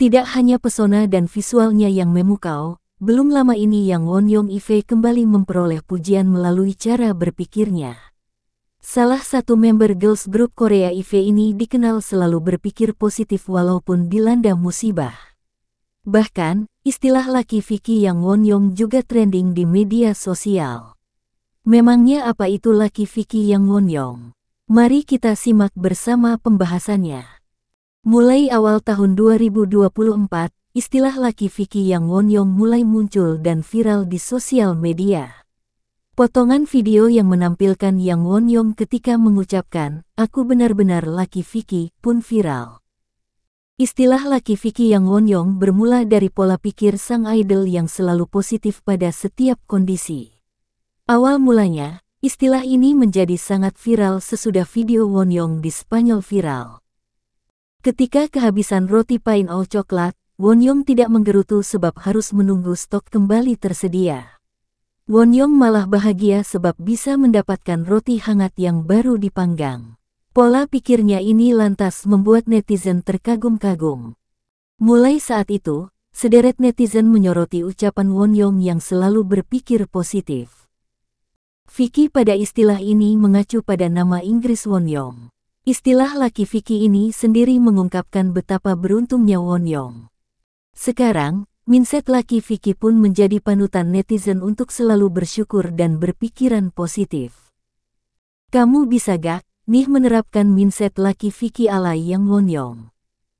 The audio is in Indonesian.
Tidak hanya pesona dan visualnya yang memukau, belum lama ini Yang Won Yong Ife kembali memperoleh pujian melalui cara berpikirnya. Salah satu member girls group Korea Ife ini dikenal selalu berpikir positif walaupun dilanda musibah. Bahkan, istilah laki Vicky yang Won Yong juga trending di media sosial. Memangnya apa itu laki Vicky yang Won Yong? Mari kita simak bersama pembahasannya. Mulai awal tahun 2024, istilah laki Vicky yang Wonyong mulai muncul dan viral di sosial media. Potongan video yang menampilkan Yang Won Wonyong ketika mengucapkan, aku benar-benar laki Vicky, pun viral. Istilah laki Vicky Yang Won Wonyong bermula dari pola pikir sang idol yang selalu positif pada setiap kondisi. Awal mulanya, istilah ini menjadi sangat viral sesudah video Won Wonyong di Spanyol viral. Ketika kehabisan roti pain all coklat, Yong tidak menggerutu sebab harus menunggu stok kembali tersedia. Won Yong malah bahagia sebab bisa mendapatkan roti hangat yang baru dipanggang. Pola pikirnya ini lantas membuat netizen terkagum-kagum. Mulai saat itu, sederet netizen menyoroti ucapan Won Yong yang selalu berpikir positif. Vicky pada istilah ini mengacu pada nama Inggris Won Yong. Istilah laki Vicky ini sendiri mengungkapkan betapa beruntungnya Won Yong. Sekarang, mindset laki Vicky pun menjadi panutan netizen untuk selalu bersyukur dan berpikiran positif. Kamu bisa gak, nih menerapkan mindset laki Vicky ala Yang Won Yong.